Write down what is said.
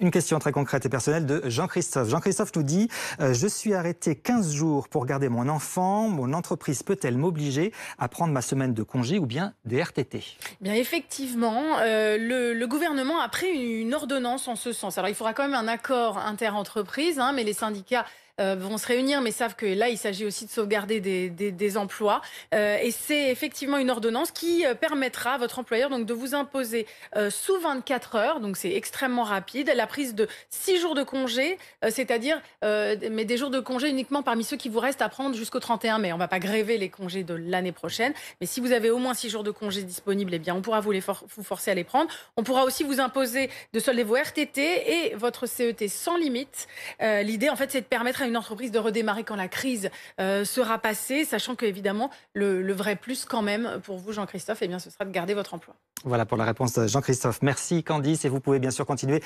Une question très concrète et personnelle de Jean-Christophe. Jean-Christophe nous dit euh, Je suis arrêté 15 jours pour garder mon enfant. Mon entreprise peut-elle m'obliger à prendre ma semaine de congé ou bien des RTT Bien, effectivement, euh, le, gouvernement a pris une ordonnance en ce sens. Alors, il faudra quand même un accord inter-entreprise, hein, mais les syndicats euh, vont se réunir, mais savent que là, il s'agit aussi de sauvegarder des, emplois. Euh, et c'est effectivement une ordonnance qui euh, permettra à votre employeur donc, de vous imposer sous 24 heures, donc c'est extrêmement rapide, la prise de 6 jours de congé, c'est-à-dire mais des jours de congé uniquement parmi ceux qui vous restent à prendre jusqu'au 31 mai. On ne va pas gréver les congés de l'année prochaine, mais si vous avez au moins 6 jours de congé disponibles, et eh bien, on pourra vous, les vous forcer à les prendre. On pourra aussi vous imposer de solder vos RTT et votre CET sans limite. L'idée, en fait, c'est de permettre une entreprise de redémarrer quand la crise euh, sera passée, sachant que évidemment le, vrai plus quand même pour vous, Jean-Christophe, eh bien, ce sera de garder votre emploi. Voilà pour la réponse, Jean-Christophe. Merci, Candice, et vous pouvez bien sûr continuer.